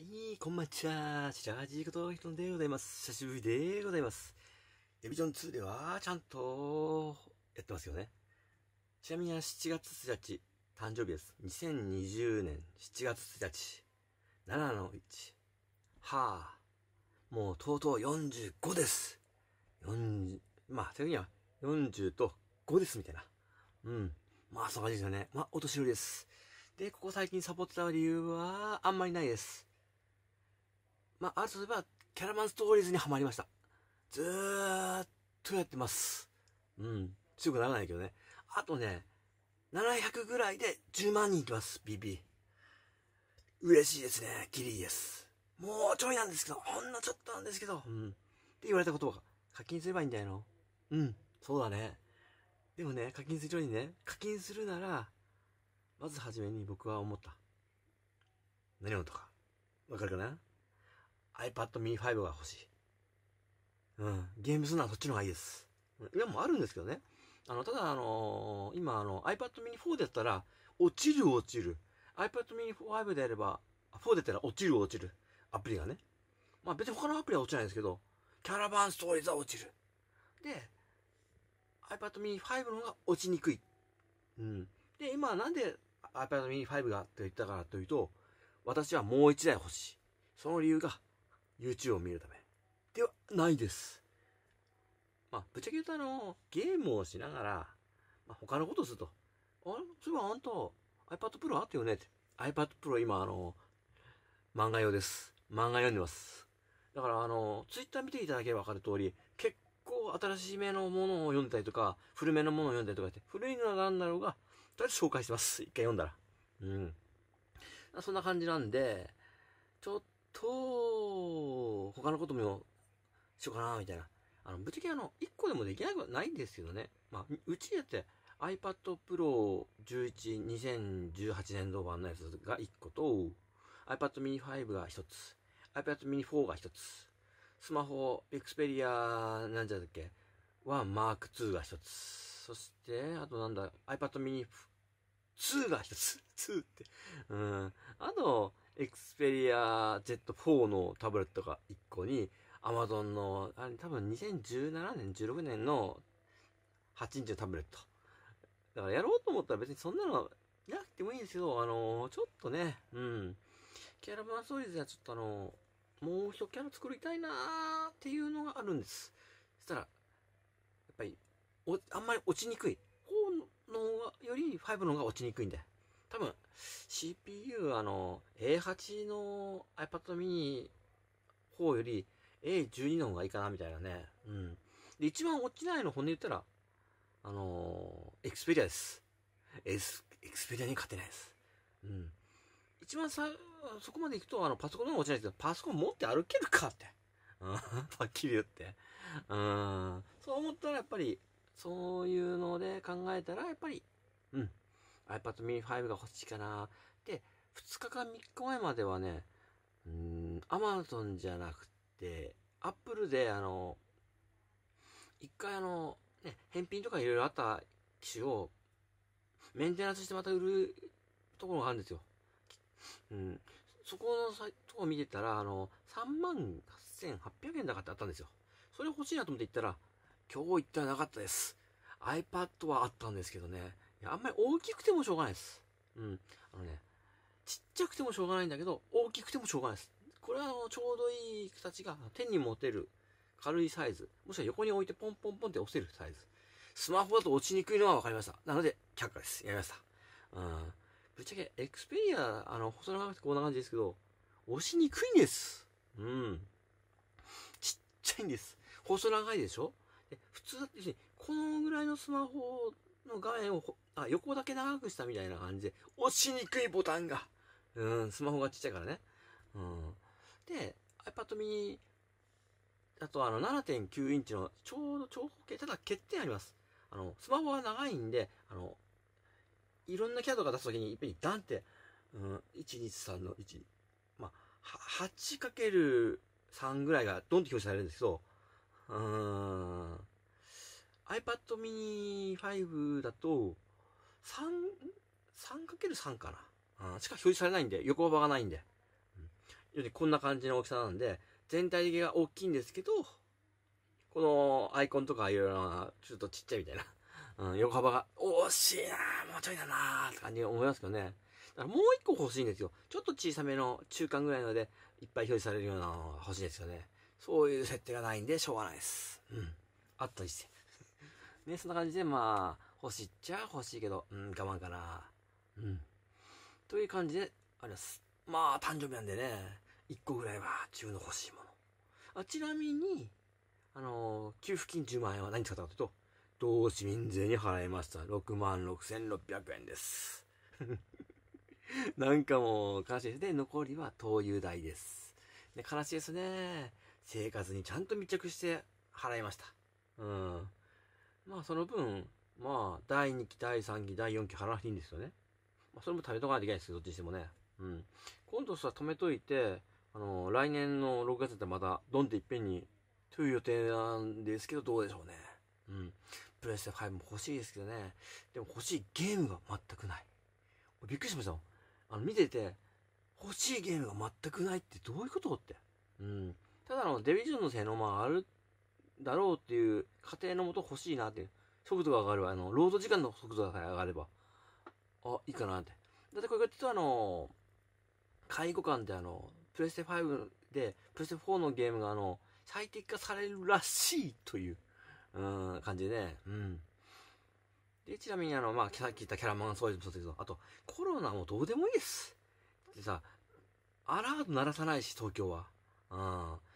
はい、こんばんちは。白川じいことひとんでございます。久しぶりでございます。デビジョン2では、ちゃんと、やってますよね。ちなみに7月1日、誕生日です。2020年7月1日、7の1。はぁ、もうとうとう45です。40、まあ、正確には40と5です、みたいな。うん。まあ、そんな感じですよね。まあ、お年寄りです。で、ここ最近サポーてた理由は、あんまりないです。まあ、あとすれば、キャラマンストーリーズにはまりました。ずーっとやってます。うん。強くならないけどね。あとね、700ぐらいで10万人いきます、BB。嬉しいですね、ギリです。もうちょいなんですけど、ほんのちょっとなんですけど、うん。って言われたことが、課金すればいいんじゃな。いのうん、そうだね。でもね、課金するようにね、課金するなら、まずはじめに僕は思った。何をとか。わかるかな iPad mini 5が欲しい。うん。ゲームするならそっちの方がいいです。今もあるんですけどね。あの、ただあのー、今あの iPad mini 4だったら、落ちる落ちる。iPad mini 5であれば、4出たら落ちる落ちる。アプリがね。まあ別に他のアプリは落ちないんですけど、キャラバンストーリーズは落ちる。で、iPad mini 5の方が落ちにくい。うん。で、今なんで iPad mini 5がって言ったからというと、私はもう一台欲しい。その理由が、YouTube を見るためではないです。まあ、ぶっちゃけ言うとあの、ゲームをしながら、まあ、他のことをすると、あれそういえばあんた、iPad Pro あったよねって。iPad Pro 今あの、漫画用です。漫画読んでます。だからあの、Twitter 見ていただければわかる通り、結構新しめのものを読んだりとか、古めのものを読んだりとかって、古いのは何だろうが、とりあえず紹介してます。一回読んだら。うん。そんな感じなんで、ちょっと、他のこともしようかな、みたいな。あの、ぶっちゃけあの、1個でもできなくはないんですけどね。まあ、うちだって iPad Pro 11、2018年度版のやつが1個と、iPad mini 5が1つ、iPad mini 4が1つ、スマホ、Xperia なんじゃだっけ、1 Mark II が1つ、そして、あとなんだ、iPad mini 2が1つ、2 って。うん。あと、エクスペリア Z4 のタブレットが1個に、アマゾンの、あれ多分2017年、16年の8インチのタブレット。だからやろうと思ったら別にそんなのなくてもいいんですけど、あのー、ちょっとね、うん。キャラバンストーリーズはちょっとあのー、もう一キャラ作りたいなーっていうのがあるんです。そしたら、やっぱり、おあんまり落ちにくい。4のより5の方が落ちにくいんだよ。多分、CPU、あの、A8 の iPad mini 方より A12 の方がいいかな、みたいなね。うん。で、一番落ちないの本音言ったら、あのー、Xperia です。S、Xperia に勝てないです。うん。一番さ、そこまで行くと、あの、パソコンの方が落ちないですけど、パソコン持って歩けるかって。うん、はっきり言って。うん。そう思ったら、やっぱり、そういうので考えたら、やっぱり、うん、iPad mini 5が欲しいかな。で、2日か3日前まではね、うん、Amazon じゃなくて、Apple で、あの、一回あの、ね、返品とかいろいろあった機種を、メンテナンスしてまた売るところがあるんですよ。うん。そこのサイトを見てたら、あの、3万8800円だかってあったんですよ。それ欲しいなと思って行ったら、今日行ったらなかったです。iPad はあったんですけどね。いや、あんまり大きくてもしょうがないです。うん。あのね、ちっちゃくてもしょうがないんだけど、大きくてもしょうがないです。これはあの、ちょうどいい形が手に持てる軽いサイズ。もしくは横に置いてポンポンポンって押せるサイズ。スマホだと落ちにくいのは分かりました。なので、却下です。やりました。うん。ぶっちゃけ、エクスペリア、あの、細長くてこんな感じですけど、押しにくいんです。うん。ちっちゃいんです。細長いでしょ普通だって、このぐらいのスマホの画面をあ、横だけ長くしたみたいな感じで、押しにくいボタンが。うん、スマホがちっちゃいからね。うん。で、iPad mini だとあの7.9インチのちょうど長方形、ただ欠点あります。あの、スマホは長いんで、あの、いろんなキャドが出すときにいっぺんにダンって、うん、123の1、まあ、8×3 ぐらいがドンって表示されるんですけど、うん、iPad mini 5だと、3、ける3かな。しか表示されないんで、横幅がないんで。うん、こんな感じの大きさなんで、全体的が大きいんですけど、このアイコンとかいろいろな、ちょっとちっちゃいみたいな。うん、横幅が、惜しいなもうちょいだなって感じに思いますけどね。だからもう一個欲しいんですよ。ちょっと小さめの中間ぐらいので、いっぱい表示されるようなのが欲しいですよね。そういう設定がないんで、しょうがないです。うん。あったりして。ね、そんな感じで、まあ、欲しいっちゃ欲しいけど、うん、我慢かな。うん。という感じで、あります。まあ、誕生日なんでね、1個ぐらいは自分の欲しいもの。あちなみに、あのー、給付金10万円は何に使ったかというと、同市民税に払いました。66,600円です。なんかもう、悲しいですね。残りは灯油代です。で、悲しいですね。生活にちゃんと密着して払いました。うん。まあ、その分、まあ、第2期、第3期、第4期払わなくていいんですよね。まあ、それも食べとかないといけないですけど、どっちにしてもね。うん。今度さ、止めといて、あの来年の6月だったらまた、ドンっていっぺんに、という予定なんですけど、どうでしょうね。うん。プレステ5も欲しいですけどね。でも欲しいゲームが全くない。びっくりしましたよ。あの、見てて、欲しいゲームが全くないってどういうことって。うん。ただのデビジョンの性能もあるだろうっていう過程のもと欲しいなっていう。速度が上がるわ。あの、ロード時間の速度が上がれば、あ、いいかなって。だってこれがちょっとあの、介護官ってあの、プレステ5で、プレステ4のゲームがあの、最適化されるらしいという、うん、感じでね。うん。で、ちなみにあの、まあ、さっき言ったキャラマンソーういのもそうだけど、あと、コロナもどうでもいいです。でさ、アラート鳴らさないし、東京は。うん。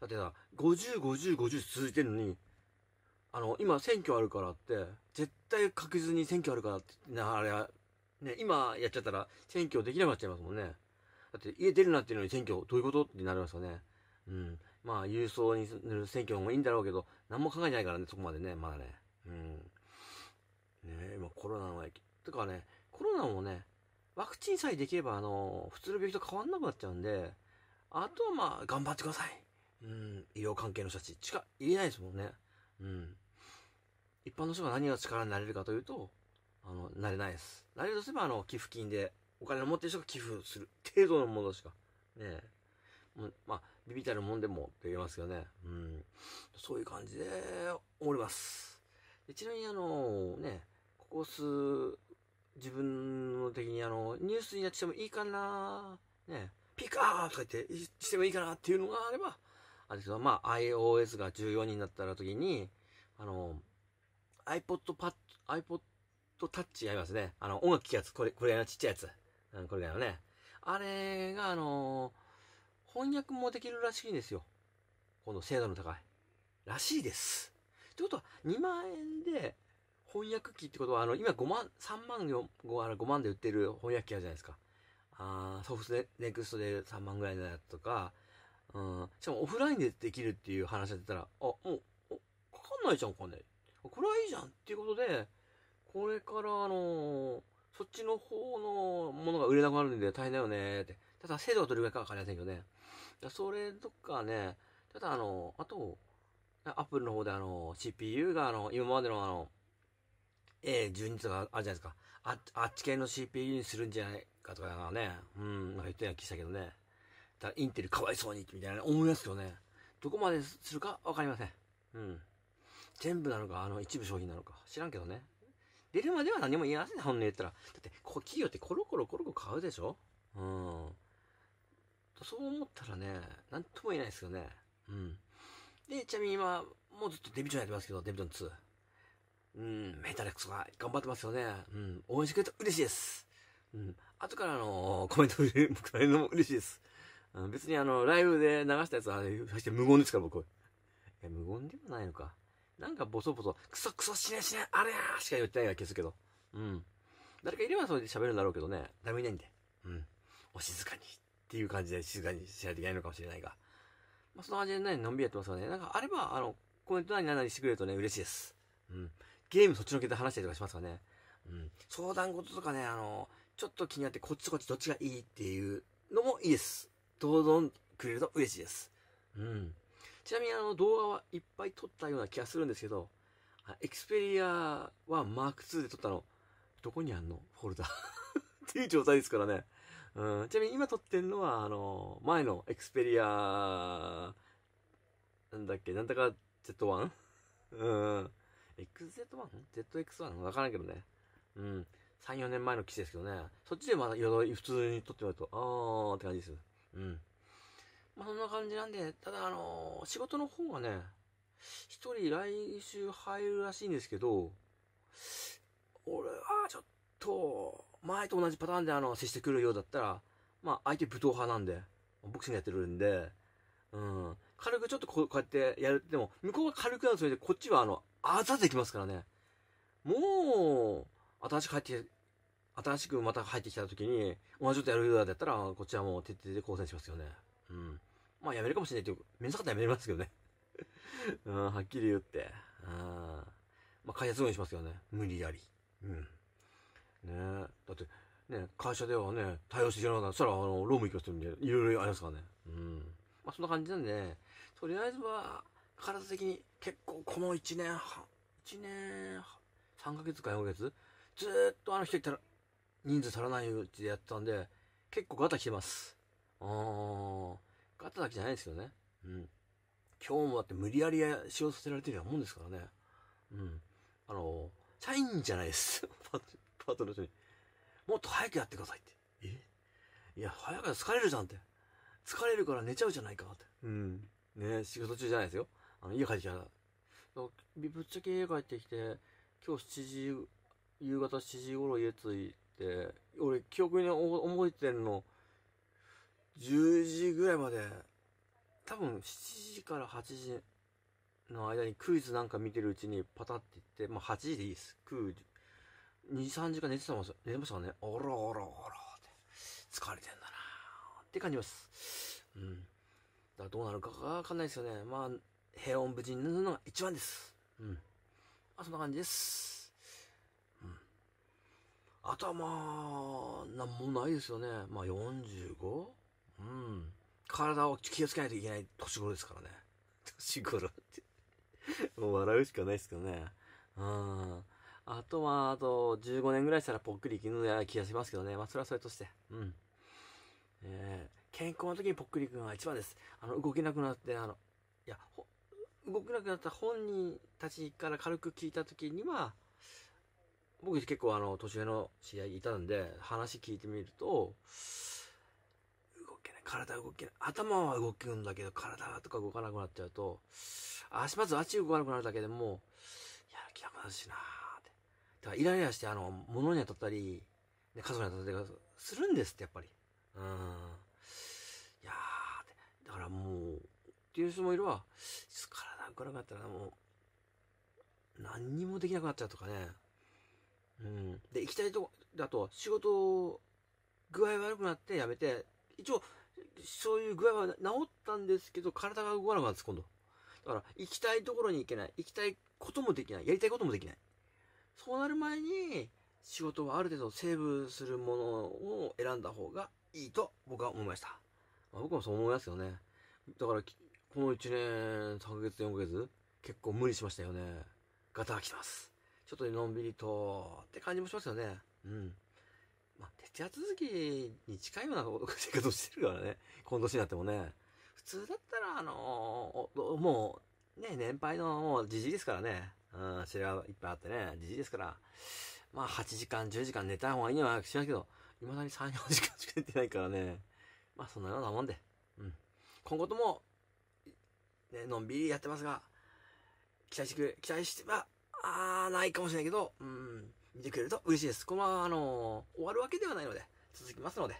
だってさ、50、50、50続いてるのに、あの、今選挙あるからって、絶対確実に選挙あるからって、あれ、ね、今やっちゃったら選挙できなくなっちゃいますもんね。だって家出るなっていうのに選挙どういうことってなりますよね。うん。まあ、郵送にする選挙もいいんだろうけど、何も考えないからね、そこまでね、まだね。うん。ね今コロナの影とかね、コロナもね、ワクチンさえできれば、あの、普通の病気と変わんなくなっちゃうんで、あとはまあ、頑張ってください。うん、医療関係の人たち、しか言えないですもんね。うん。一般の人が何が力になれるかというと、あの、なれないです。なれるとすれば、あの、寄付金で、お金を持ってる人が寄付する程度のものしか、ねえ。まあ、ビビたるもんでもって言えますけどね。うん。そういう感じで、おります。ちなみに、あの、ね、ここ数、自分の的に、あの、ニュースになってもいいかな、ね、ピカーとか言って、してもいいかなっていうのがあれば、あれですけど、まあ、iOS が14になった時に、あの、iPod p a iPod Touch ありますね。あの、音楽聴くやつ、これ、これのちっちゃいやつ。うん、これがね。あれが、あのー、翻訳もできるらしいんですよ。この精度の高い。らしいです。ってことは、2万円で翻訳機ってことは、あの、今5万、3万4、5, あの5万で売ってる翻訳機あるじゃないですか。あソフトネクストで3万ぐらいのやつとか、うん。しかもオフラインでできるっていう話だったら、あ、もう、かかんないじゃん、お金。これはいいじゃんっていうことで、これから、あのー、そっちの方のものが売れなくなるんで大変だよねって。ただ、精度がどれぐらいかわかりませんけどね。それとかね、ただ、あの、あと、アップルの方であの、CPU があの、今までのあの、A12 とかあるじゃないですか。ああっち系の CPU にするんじゃないかとかね。うん、なんか言ってたような気したけどね。らインテルかわいそうに、みたいな思いますよね。どこまでするかわかりません。うん。全部なのか、あの、一部商品なのか。知らんけどね。出るまでは何も言いわせい、本音言ったら。だって、こ企業ってコロコロコロコロ買うでしょうん。そう思ったらね、なんとも言えないですよね。うん。で、ちなみに今、もうずっとデビジョンやってますけど、デビジョン2。うん、メタレックスが頑張ってますよね。うん、応援してくれたら嬉しいです。うん、後からのコメントくれるのも嬉しいです。うん、別にあの、ライブで流したやつは、そして無言ですから、僕。え、無言でもないのか。なんかボソボソ、クソクソしないしない、あれやーしか言ってないような気するけど。うん。誰かいればそれで喋るんだろうけどね、誰もいないんで。うん。お静かに。っていう感じで静かにしないといけないのかもしれないが。まあ、その味感じでね、のんびりやってますからね。なんかあれば、あの、コメント何々してくれるとね、嬉しいです。うん。ゲームそっちのけで話したりとかしますからね。うん。相談事とかね、あの、ちょっと気になって、こっちこっちどっちがいいっていうのもいいです。どんどんくれると嬉しいです。うん。ちなみにあの動画はいっぱい撮ったような気がするんですけど、エクスペリアはマーク2で撮ったの、どこにあんのフォルダ っていう状態ですからね。うん、ちなみに今撮ってんのは、あの、前のエクスペリア、なんだっけ、なんだか Z1? うん。XZ1?ZX1? わからんけどね。うん。3、4年前の機種ですけどね。そっちでまだろ普通に撮ってもらうと、あーって感じです。うん。まあ、そんな感じなんで、ただ、あのー、仕事の方がね、一人来週入るらしいんですけど、俺はちょっと、前と同じパターンであの、接してくるようだったら、まあ、相手武闘派なんで、ボクシングやってるんで、うん。軽くちょっとこうこうやってやる。でも、向こうが軽くなるそれで、こっちはあの、あざできますからね。もう、新しくって新しくまた入ってきた時に、同じことやるようだったら、こっちはもう徹底で抗戦しますよね。うん。まあ、やめるかもしれないっていう、めんどくさかったらやめますけどね。うん、はっきり言って。うん。まあ、開発運にしますよね。無理やり。うん。ねだって、ね、会社ではね、対応していけなかったら、そしたら、あの、労務行きますよ、みたいいろいろありますからね。うん。まあ、そんな感じなんで、とりあえずは、体的に結構この1年半、1年半、3ヶ月か4ヶ月、ずーっとあの人いたら、人数足らないうちでやってたんで、結構ガタ来てます。あー、ガタだけじゃないですけどね。うん。今日もだって無理やり使用させられてるようなもんですからね。うん。あの、社員じゃないです。パートパートの人に。もっと早くやってくださいって。えいや、早く疲れるじゃんって。疲れるから寝ちゃうじゃないかって。うん。ね仕事中じゃないですよ。あの、家帰ってきたら。ぶっちゃけ家帰ってきて、今日7時、夕方7時頃家着いで、俺、記憶に覚えてんの、10時ぐらいまで、多分7時から8時の間にクイズなんか見てるうちにパタって言って、まあ8時でいいです。クイズ。2、3時間寝てたもん、寝てましたもんね。おろおろおろって。疲れてんだなって感じます。うん。だからどうなるかがわかんないですよね。まあ、平穏無事になるのが一番です。うん。まあ、そんな感じです。あとはまあ、なんもないですよね。まあ 45? うん。体を気をつけないといけない年頃ですからね。年頃ってもう笑うしかないですけどね。うん。あとは、あと15年ぐらいしたらぽっくり行くのな気がしますけどね。まあそれはそれとして。うん。えー、健康の時にぽっくりくんは一番です。あの、動けなくなって、あの、いや、動けなくなった本人たちから軽く聞いた時には、僕結構あの、年上の試合いたんで、話聞いてみると、動けない、体動けない。頭は動くんだけど、体とか動かなくなっちゃうと、足、まず足動かなくなるだけでも、いや、気楽だしなーって。だからイライラして、あの、物に当たったり、ね、家族に当たったりするんですって、やっぱり。うん。いやーって。だからもう、っていう人もいるわ。体動かなくなったらもう、何にもできなくなっちゃうとかね。うん。で、行きたいとこだと、仕事、具合悪くなってやめて、一応、そういう具合は治ったんですけど、体が動かなくなって、今度。だから、行きたいところに行けない。行きたいこともできない。やりたいこともできない。そうなる前に、仕事はある程度セーブするものを選んだ方がいいと僕は思いました。まあ、僕もそう思いますよね。だから、この1年3ヶ月4ヶ月、結構無理しましたよね。ガタが来てます。ちょっとのんびりと、って感じもしますよね。うん。まあ、徹夜続きに近いような生活をしてるからね。今年になってもね。普通だったら、あのー、もう、ね、年配のもうじじいですからね。うん、知り合いっぱいあってね、じじいですから。まあ、8時間、10時間寝た方がいいのは知らんけど、未だに3、4時間しか寝てないからね。まあ、そんなようなもんで。うん。今後とも、ね、のんびりやってますが、期待してく期待して、まあ、あー、ないかもしれないけど、うん、見てくれると嬉しいです。このまま、あのー、終わるわけではないので、続きますので、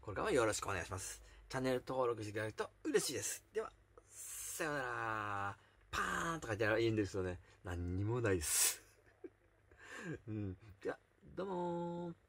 これからもよろしくお願いします。チャンネル登録していただくと嬉しいです。では、さようなら。パーンとか言ったらいいんですよね。何にもないです。うん。では、どうもー。